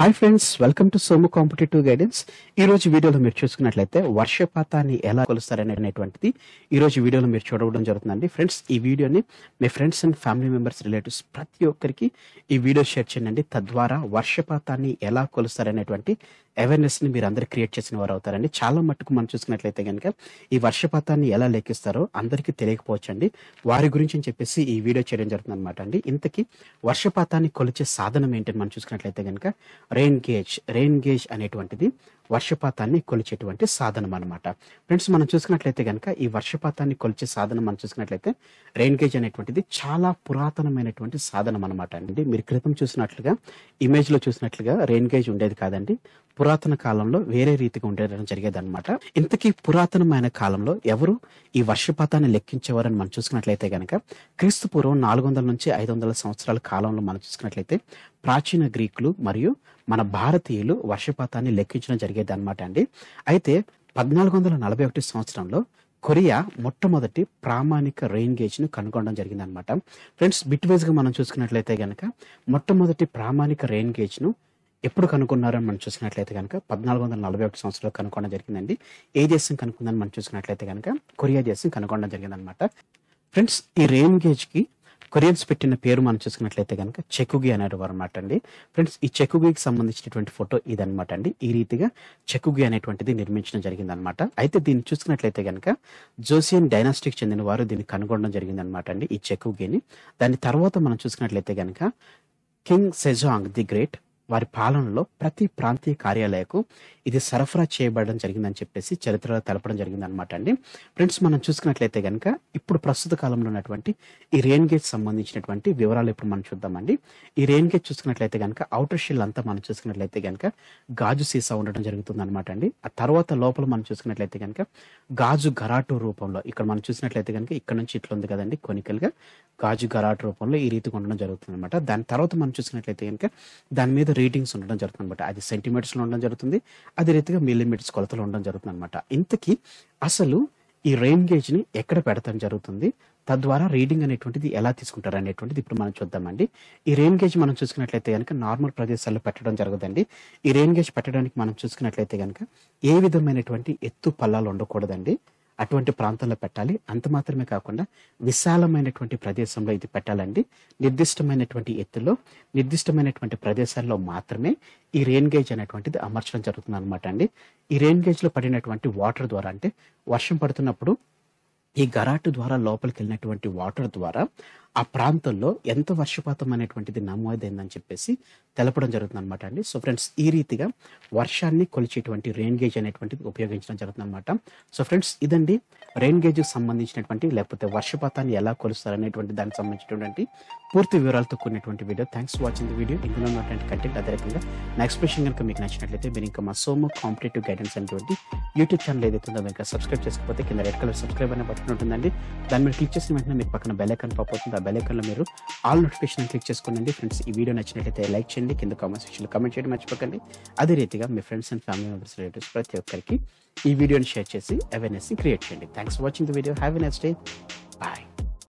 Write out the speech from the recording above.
hi friends welcome to Somu competitive guidance ఈ రోజు వీడియోలో మీరు చూసుకున్నట్లయితే వర్షపాతాన్ని ఎలా కొలుస్తారనేటువంటిది ఈ రోజు వీడియోలో మీరు చూడవడం జరుగుతుందండి ఫ్రెండ్స్ ఈ వీడియోని మీ friends and family members relatives ప్రతి ఒక్కరికి ఈ వీడియో షేర్ చేయండి తద్వారా వర్షపాతాన్ని ఎలా కొలుస్తారనేటువంటి ని మీరు అందరు క్రియేట్ చేసిన వారు అవుతారండి చాలా మట్టుకు మనం చూసుకున్నట్లయితే కనుక ఈ వర్షపాతాన్ని ఎలా లెక్కిస్తారో అందరికీ తెలియకపోవచ్చండి వారి గురించి అని చెప్పేసి ఈ వీడియో చేయడం జరుగుతుంది అనమాట అండి ఇంతకీ వర్షపాతాన్ని కొలిచే సాధనం ఏంటని మనం చూసుకున్నట్లయితే కనుక రెయిన్ గేజ్ రెయిన్ గేజ్ అనేటువంటిది వర్షపాతాన్ని కొలిచేటువంటి సాధనం అనమాట ఫ్రెండ్స్ మనం చూసుకున్నట్లయితే కనుక ఈ వర్షపాతాన్ని కొలిచే సాధనం మనం చూసుకున్నట్లయితే రెయిన్ గేజ్ అనేటువంటిది చాలా పురాతనమైనటువంటి సాధనం అనమాట అండి మీరు క్రితం చూసినట్లుగా ఇమేజ్ లో చూసినట్లుగా రెయిన్ గేజ్ ఉండేది కాదండి పురాతన కాలంలో వేరే రీతిగా ఉండేదని జరిగేది అనమాట ఇంతకీ పురాతనమైన కాలంలో ఎవరు ఈ వర్షపాతాన్ని లెక్కించేవారని మనం చూసుకున్నట్లయితే కనుక క్రీస్తు పూర్వం నాలుగు వందల నుంచి ఐదు వందల సంవత్సరాల కాలంలో మనం చూసుకున్నట్లయితే ప్రాచీన గ్రీకులు మరియు మన భారతీయులు వర్షపాతాన్ని లెక్కించడం జరిగేది అనమాట అండి అయితే పద్నాలుగు వందల నలభై ఒకటి సంవత్సరంలో కొరియా మొట్టమొదటి ప్రామాణిక రెయిన్ ను కనుగొనడం జరిగిందనమాట ఫ్రెండ్స్ బిట్ గా మనం చూసుకున్నట్లయితే కనుక మొట్టమొదటి ప్రామాణిక రెయిన్ ను ఎప్పుడు కనుక్కున్నారని మనం చూసినట్లయితే కనుక పద్నాలుగు వందల నలభై ఒకటి సంవత్సరంలో కనుక్కోవడం జరిగిందండి ఏ దేశం కనుక్కుందని మనం చూసినట్లయితే కనుక కొరియా దేశం కనుక్కోవడం జరిగిందనమాట ఫ్రెండ్స్ ఈ రెయిన్ కి కొరియన్స్ పెట్టిన పేరు మనం చూసుకున్నట్లయితే కనుక చెకుగి అనేవారు అనమాట అండి ఫ్రెండ్స్ ఈ చెకుగికి సంబంధించినటువంటి ఫోటో ఇదనమాట అండి ఈ రీతిగా చెకుగి అనేటువంటిది నిర్మించడం జరిగిందనమాట అయితే దీన్ని చూసుకున్నట్లయితే కనుక జోసియన్ డైనాస్టిక్ చెందిన వారు దీన్ని కనుగొనడం జరిగిందనమాట అండి ఈ చెకుగిని దాని తర్వాత మనం చూసుకున్నట్లయితే కనుక కింగ్ సెజాంగ్ ది గ్రేట్ వారి పాలనలో ప్రతి ప్రాంతీయ కార్యాలయకు ఇది సరఫరా చేయబడడం జరిగిందని చెప్పేసి చరిత్రలో తెలపడం జరిగిందనమాట అండి ఫ్రెండ్స్ మనం చూసుకున్నట్లయితే కనుక ఇప్పుడు ప్రస్తుత కాలంలో ఉన్నటువంటి ఈ రెయిన్ గేజ్ సంబంధించినటువంటి వివరాలు ఇప్పుడు మనం చూద్దామండి ఈ రెయిన్ గేజ్ చూసుకున్నట్లయితే కనుక అవుటర్ షెల్ అంతా మనం చూసుకున్నట్లయితే కనుక గాజు సీసా ఉండడం జరుగుతుంది అనమాట అండి ఆ తర్వాత లోపల మనం చూసుకున్నట్లయితే కనుక గాజు గరాటు రూపంలో ఇక్కడ మనం చూసినట్లయితే కనుక ఇక్కడ నుంచి ఇట్లా ఉంది కదండి కొనికల్గా గాజు గరాటు రూపంలో ఈ రీతిగా ఉండడం జరుగుతుంది అనమాట దాని తర్వాత మనం చూసినట్లయితే కనుక దాని మీద రీడింగ్స్ ఉండడం జరుగుతుంది అనమాట అది సెంటీమీటర్స్లో ఉండడం జరుగుతుంది అదే రీతిగా మిల్లీమీటర్స్ కొలతలు ఉండడం జరుగుతుంది అనమాట ఇంతకీ అసలు ఈ రెయిన్ ని ఎక్కడ పెడతాం జరుగుతుంది తద్వారా రీడింగ్ అనేటువంటిది ఎలా తీసుకుంటారు అనేటువంటిది ఇప్పుడు మనం చూద్దామండి ఈ రెయిన్ గేజ్ మనం చూసుకున్నట్లయితే కనుక నార్మల్ ప్రదేశాల్లో పెట్టడం జరగదండి ఈ రెయిన్ గేజ్ పెట్టడానికి మనం చూసుకున్నట్లయితే కనుక ఏ విధమైనటువంటి ఎత్తు పల్లాలు ఉండకూడదండి అటువంటి ప్రాంతంలో పెట్టాలి అంత మాత్రమే కాకుండా విశాలమైనటువంటి ప్రదేశంలో ఇది పెట్టాలండి నిర్దిష్టమైనటువంటి ఎత్తులో నిర్దిష్టమైనటువంటి ప్రదేశాల్లో మాత్రమే ఈ రెయిన్ గేజ్ అనేటువంటిది అమర్చడం జరుగుతుంది అనమాట అండి ఈ రెయిన్ లో పడినటువంటి వాటర్ ద్వారా అంటే వర్షం పడుతున్నప్పుడు ఈ గరాటు ద్వారా లోపలికి వెళ్ళినటువంటి వాటర్ ద్వారా ఆ ప్రాంతంలో ఎంత వర్షపాతం అనేటువంటిది నమోదైందని చెప్పేసి తెలపడం జరుగుతుంది అనమాట అండి సో ఫ్రెండ్స్ ఈ రీతిగా వర్షాన్ని కొలిచేటువంటి రెయిన్ గేజ్ అనేటువంటిది ఉపయోగించడం జరుగుతుంది అనమాట సో ఫ్రెండ్స్ ఇదండి రెయిన్ కి సంబంధించినటువంటి లేకపోతే వర్షపాతాన్ని ఎలా కొలుస్తారు అనేటువంటి దానికి సంబంధించినటువంటి పూర్తి వివరాలతో కూడినటువంటి video thanks for watching the video ఇందులో ఉన్నటువంటి కంటెంట్ అదే రకంగా నెక్స్ట్ క్వశ్చన్ కనుక మీకు నచ్చినట్లయితే మీరు ఇంకా మా సోమో కాంపిటేటివ్ గైడెన్స్ అనేటువంటి యూట్యూబ్ ఛానల్ ఏదైతే ఉందో కనుక సబ్స్క్రైబ్ చేసుకోకపోతే కింద రెడ్ కలర్ సబ్స్క్రైబ్ అనే బటన్ ఉంటుందండి దాని మీద క్లిక్ చేసిన వెంటనే మీకు పక్కన బెల్లైకన్ పాప్ అవుతుంది ఆ బెల్ మీరు ఆల్ నోటిఫికేషన్ క్లిక్ చేసుకోండి ఫ్రెండ్స్ ఈ వీడియో నచ్చినట్లయితే లైక్ చేయండి కింద కామెంట్ సెక్షన్లో కమెంట్ చేయడం మర్చిపోకండి అదే రీతిగా మీ friends and family members relatives ప్రతి ఒక్కరికి ఈ వీడియోని షేర్ చేసి అవేర్నెస్ క్రియేట్ చేయండి thanks for watching the video have a next day bye